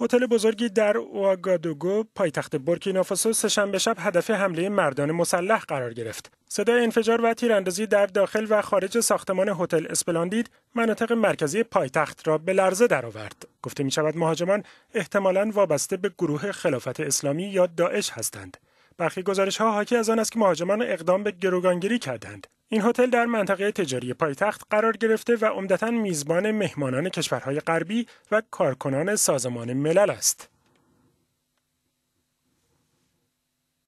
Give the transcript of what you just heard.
هتل بزرگی در واگادوگو پایتخت بورکینافاسو سهشنبه شب هدف حمله مردان مسلح قرار گرفت صدای انفجار و تیراندازی در داخل و خارج ساختمان هتل اسپلاندید مناطق مرکزی پایتخت را به لرزه درآورد گفته می شود مهاجمان احتمالاً وابسته به گروه خلافت اسلامی یا داعش هستند برخی گزارش ها حاکی از آن است که مهاجمان اقدام به گروگانگیری کردند این هتل در منطقه تجاری پایتخت قرار گرفته و عمدتا میزبان مهمانان کشورهای غربی و کارکنان سازمان ملل است.